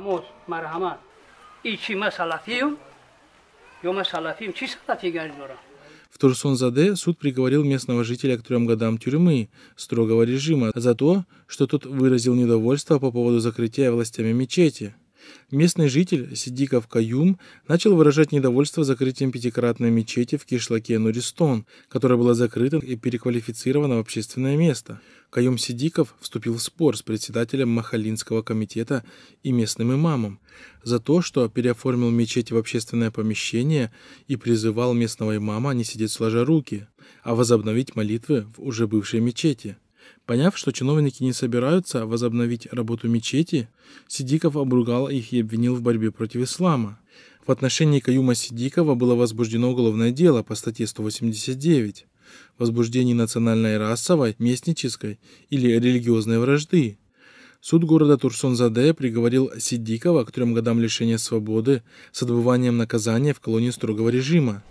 مرحمات مرحمت ای چی من салафиюм ё ман салафиюм чӣ В Турсунзаде суд приговорил местного жителя к трем годам тюрьмы строгого режима за то, что тот выразил недовольство по поводу закрытия властями мечети. Местный житель Сидиков Каюм начал выражать недовольство закрытием пятикратной мечети в кишлаке Нуристон, которая была закрыта и переквалифицирована в общественное место. Каюм Сидиков вступил в спор с председателем Махалинского комитета и местным имамом за то, что переоформил мечеть в общественное помещение и призывал местного имама не сидеть сложа руки, а возобновить молитвы в уже бывшей мечети. Поняв, что чиновники не собираются возобновить работу мечети, Сидиков обругал их и обвинил в борьбе против ислама. В отношении Каюма Сидикова было возбуждено уголовное дело по статье 189 возбуждение национальной расовой, местнической или религиозной вражды. Суд города Турсон-Заде приговорил Сидикова к трем годам лишения свободы с отбыванием наказания в колонии строгого режима.